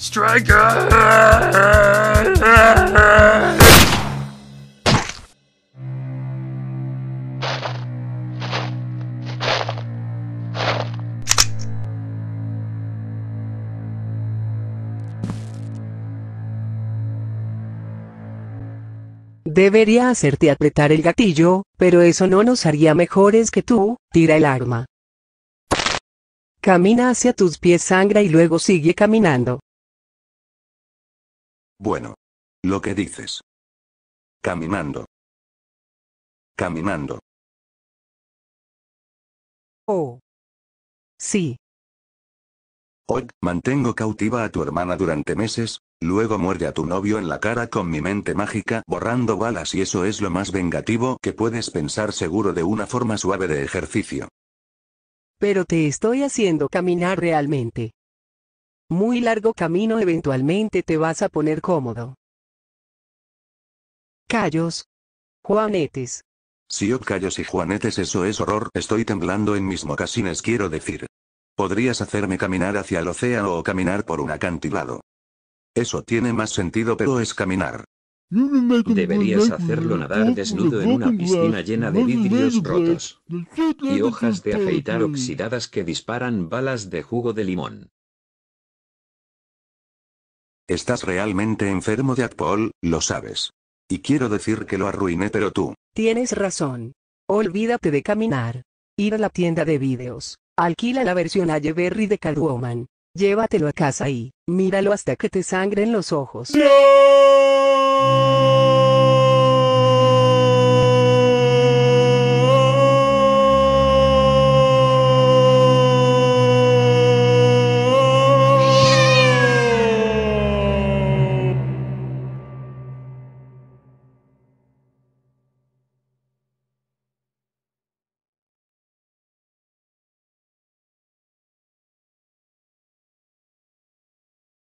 Striker. Debería hacerte apretar el gatillo, pero eso no nos haría mejores que tú, tira el arma. Camina hacia tus pies sangra y luego sigue caminando. Bueno. Lo que dices. Caminando. Caminando. Oh. Sí. Hoy, mantengo cautiva a tu hermana durante meses, luego muerde a tu novio en la cara con mi mente mágica borrando balas y eso es lo más vengativo que puedes pensar seguro de una forma suave de ejercicio. Pero te estoy haciendo caminar realmente muy largo camino eventualmente te vas a poner cómodo. Callos. Juanetes. Si yo oh, callos y juanetes eso es horror, estoy temblando en mis mocasines quiero decir. Podrías hacerme caminar hacia el océano o caminar por un acantilado. Eso tiene más sentido pero es caminar. Deberías hacerlo nadar desnudo en una piscina llena de vidrios rotos y hojas de afeitar oxidadas que disparan balas de jugo de limón. Estás realmente enfermo de Paul, lo sabes. Y quiero decir que lo arruiné pero tú. Tienes razón. Olvídate de caminar. Ir a la tienda de vídeos. Alquila la versión Berry de Cadwoman. Llévatelo a casa y míralo hasta que te sangren los ojos.